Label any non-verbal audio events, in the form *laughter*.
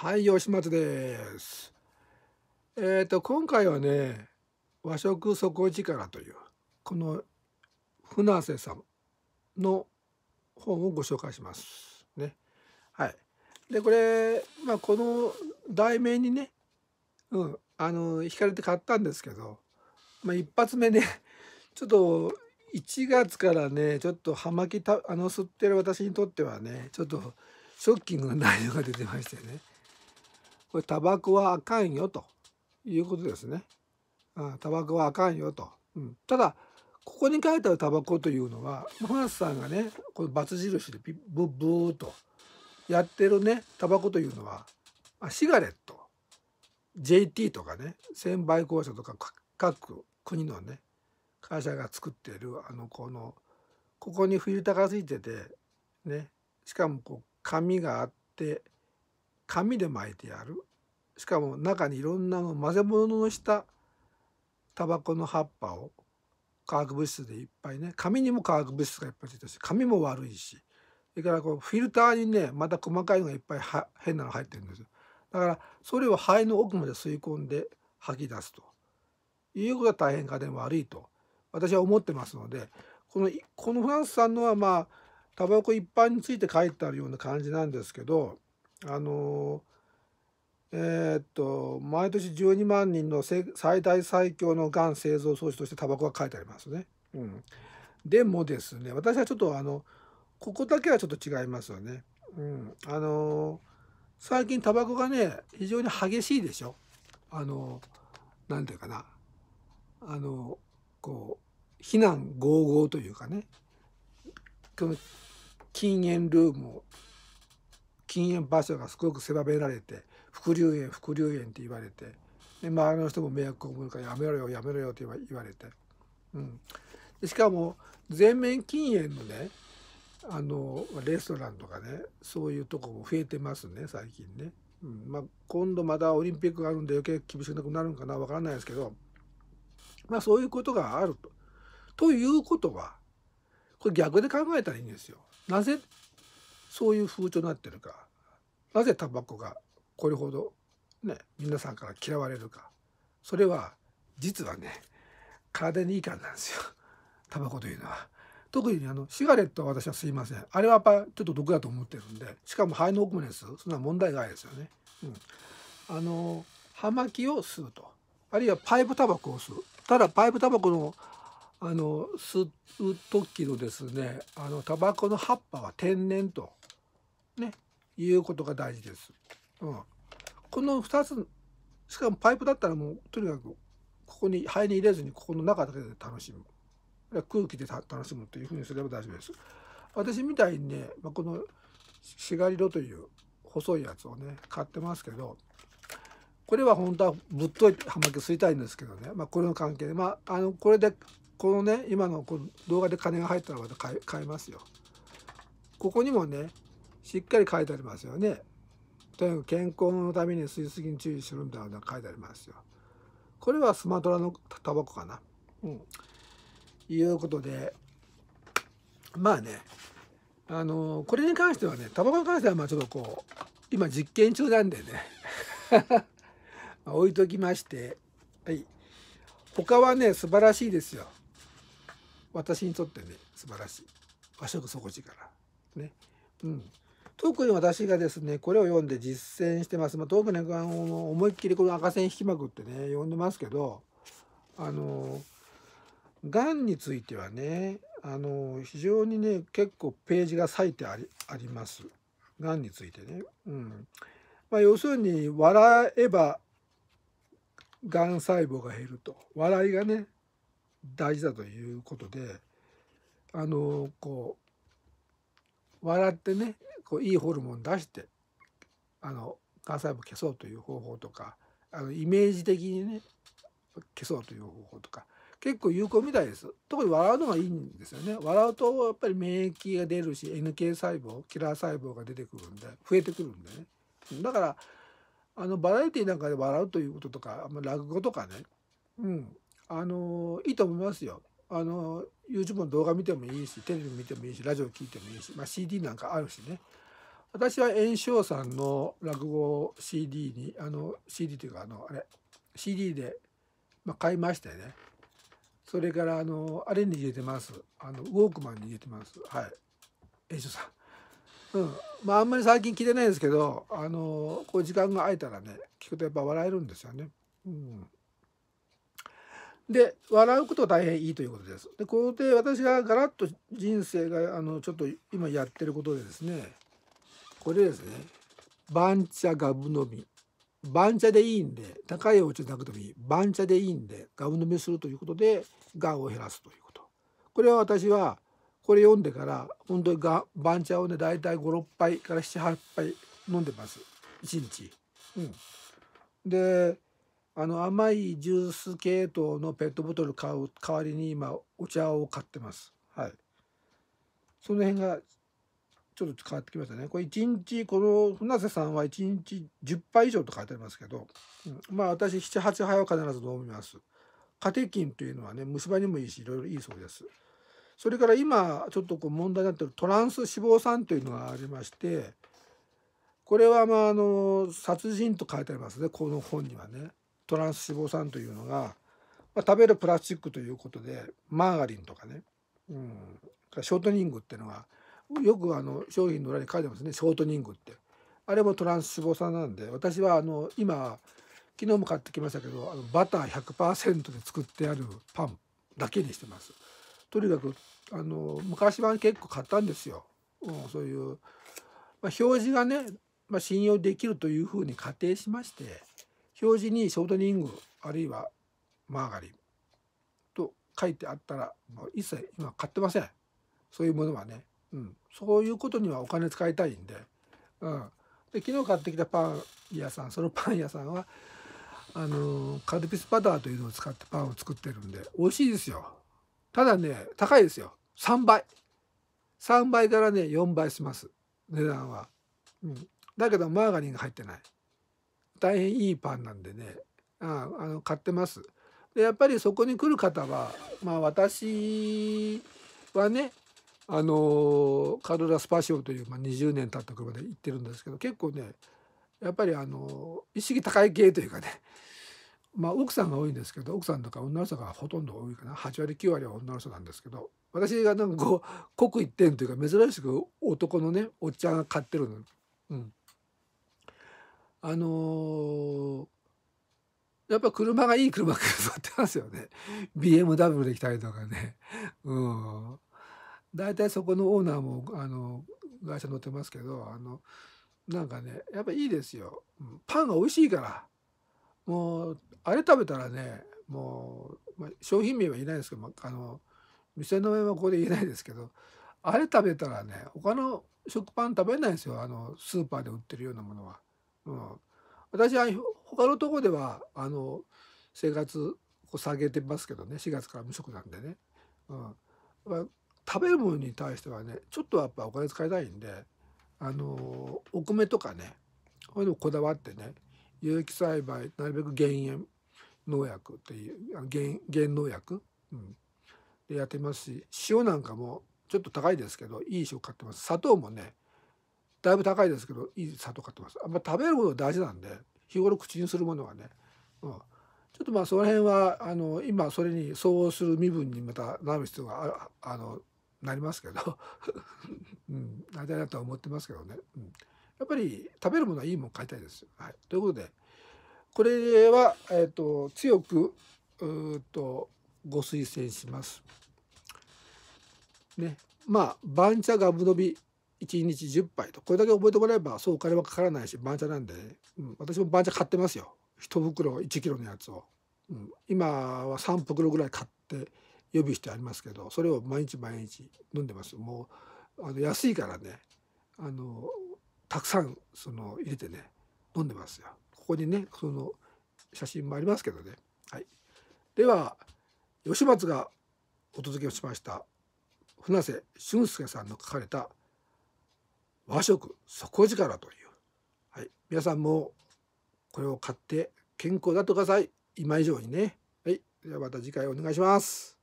はい、吉松です。えっ、ー、と、今回はね、和食底力という、この船瀬さんの本をご紹介します。ね。はい。で、これ、まあ、この題名にね、うん、あの、惹かれて買ったんですけど、まあ、一発目ね、*laughs* ちょっと、1月からねちょっと葉巻たあの吸ってる私にとってはねちょっとショッキングな内容が出てましてねこれタバコはあかんよということですね。あタバコはあかんよと。うん、ただここに書いてあるタバコというのは浜田さんがねこの×印でピブブーとやってるねタバコというのはあシガレット JT とかね専売公社とか各国のね会社が作っているあのこのここにフィルターがついててねしかもこう紙があって。紙で巻いてあるしかも中にいろんな混ぜ物のしたタバコの葉っぱを化学物質でいっぱいね紙にも化学物質がいっぱいついてるし紙も悪いしそれからこうフィルターにねまた細かいのがいっぱいは変なの入ってるんですよだからそれを肺の奥まで吸い込んで吐き出すということが大変家電悪いと私は思ってますのでこのこのフランスさんのはまあタバコ一般について書いてあるような感じなんですけどあのえー、っと毎年12万人の最大最強のがん製造装置としてタバコが書いてありますね。うん、でもですね私はちょっとあのここだけはちょっと違いますよね。うん、あの最近タバコがね非常に激しいでしょ。あの何て言うかなあのこう非難合々というかねこの禁煙ルームを禁煙場所がすごく狭められて副流煙副流煙って言われてで周りの人も迷惑を被るからやめろよやめろよって言われて、うん、でしかも全面禁煙のねあのレストランとかねそういうとこも増えてますね最近ね、うんまあ、今度またオリンピックがあるんで余計厳しくなくなるんかな分からないですけど、まあ、そういうことがあると。ということはこれ逆で考えたらいいんですよ。なぜそういう風潮になってるかなぜタバコがこれほど、ね、皆さんから嫌われるかそれは実はね体にいいからなんですよタバコというのは。特にあのシガレットは私はすいませんあれはやっぱちょっと毒だと思ってるんでしかも肺の奥まで吸うそんな問題外ですよね。うん、あの葉巻を吸うとあるいはパイプタバコを吸うただパイプタバコのあの吸う時のですねあのタバコの葉っぱは天然とねいうことが大事です。うん、この2つしかもパイプだったらもうとにかくここに肺に入れずにここの中だけで楽しむ空気で楽しむというふうにすれば大丈夫です。私みたいにね、まあ、このしがりろという細いやつをね買ってますけどこれは本当はぶっとい葉巻吸いたいんですけどね、まあ、これの関係で、まあ、あのこれでこのね今のこの動画で金が入ったらまた買いますよ。ここにもねしっかり書いてありますよね。とにかく健康のために吸い過ぎに注意するみたいなのが書いてありますよ。これはスマトラのタバコかな。うん、いうことでまあねあのこれに関してはねタバコに関してはまあちょっとこう今実験中なんでね *laughs* 置いときましてはい他はね素晴らしいですよ私にとってね素晴らしい和食底力ねうん特に私がですねこれを読んで実践してます、まあ、特にあの思いっきりこの赤線引きまくってね読んでますけどあのがんについてはねあの非常にね結構ページが割いてありありますがんについてね。うんまあ、要するに笑えばがん細胞が減ると笑いがね大事だということであのこう笑ってねこういいホルモン出してあのがん細胞消そうという方法とかあのイメージ的にね消そうという方法とか結構有効みたいです特に笑うのがいいんですよね笑うとやっぱり免疫が出るし NK 細胞キラー細胞が出てくるんで増えてくるんでねだからあのバラエティなんかで笑うということとか落語とかねうんあのいいと思いますよあの YouTube の動画見てもいいしテレビ見てもいいしラジオ聞いてもいいし、まあ、CD なんかあるしね私は円翔さんの落語 CD にあの CD というかあのあれ CD で、まあ、買いましたよねそれからあのあれに入れてますあのウォークマンに入れてますはい円翔さんうんまああんまり最近聞いてないんですけどあのこう時間が空いたらね聞くとやっぱ笑えるんですよねうん。で笑うことは大変いいということです。でここで私がガラッと人生があのちょっと今やってることでですねこれですね番茶ガブ飲み番茶でいいんで高いお茶なくてもいい番茶でいいんでガブ飲みするということでがんを減らすということこれは私はこれ読んでから本当にが番茶をね大体56杯から78杯飲んでます1日。うん、であの甘いジュース系統のペットボトル買う代わりに今お茶を買ってます。はい。その辺がちょっと変わってきましたね。これ1日、この船瀬さんは1日10杯以上と書いてありますけど、うん、まあ私7、8杯は必ず飲みます。カテキンというのはね、虫歯にもいいし、いろいろいいそうです。それから今ちょっとこう問題になってるトランス脂肪酸というのがありまして、これはまああの殺人と書いてありますね、この本にはね。トランス脂肪酸というのが、まあ、食べるプラスチックということでマーガリンとかね、うん、ショートニングっていうのがよくあの商品の裏に書いてますねショートニングって。あれもトランス脂肪酸なんで私はあの今昨日も買ってきましたけどあのバター100%で作ってあるパンだけにしてます。とにかくあの昔は結構買ったんですよ。うん、そういう、まあ、表示がね、まあ、信用できるというふうに仮定しまして表示にショートニングあるいはマーガリンと書いてあったらもう一切今買ってませんそういうものはね、うん、そういうことにはお金使いたいんで,、うん、で昨日買ってきたパン屋さんそのパン屋さんはあのカルピスバターというのを使ってパンを作ってるんで美味しいですよただね高いですよ3倍3倍からね4倍します値段は、うん、だけどマーガリンが入ってない大変いいパンなんでねああの買ってます。でやっぱりそこに来る方はまあ私はねあのカルラ・スパシオという、まあ、20年経った車で行ってるんですけど結構ねやっぱりあの意識高い系というかねまあ奥さんが多いんですけど奥さんとか女の人がほとんど多いかな8割9割は女の人なんですけど私がなんかこう刻一点というか珍しく男のねおっちゃんが買ってるの。うんあのー、やっぱ車がいい車が座ってますよね BMW で来たりとかねうん大体そこのオーナーもあの会社乗ってますけどあのなんかねやっぱいいですよパンが美味しいからもうあれ食べたらねもう、まあ、商品名は言えないですけどあの店の名はここで言えないですけどあれ食べたらね他の食パン食べないですよあのスーパーで売ってるようなものは。うん、私は他のとこではあの生活を下げてますけどね4月から無職なんでね、うん、ま食べるものに対してはねちょっとやっぱお金使いたいんであのお米とかねこういうのこだわってね有機栽培なるべく減塩農薬っていう減減農薬、うん、でやってますし塩なんかもちょっと高いですけどいい塩買ってます砂糖もねだいぶ高いですけどいい砂糖買ってますあんま食べること大事なんで日頃口にするものはね、うん、ちょっとまあその辺はあの今それに相応する身分にまた悩む必要がああのなりますけど、*laughs* うん、大体だとは思ってますけどね、うん、やっぱり食べるものはいいもん買いたいです。はい、ということでこれは、えーと、強くうとご推薦します。ねまあ番茶がぶ伸び1日10杯とこれだけ覚えてもらえばそうお金はかからないし番茶なんで、うん、私も番茶買ってますよ一袋1キロのやつを、うん、今は3袋ぐらい買って予備してありますけどそれを毎日毎日飲んでますもうあの安いからねあのたくさんその入れてね飲んでますよここにねその写真もありますけどね、はい、では吉松がお届けしました船瀬俊介さんの書かれた「和食底力という、はい、皆さんもこれを買って健康だとください今以上にねはいではまた次回お願いします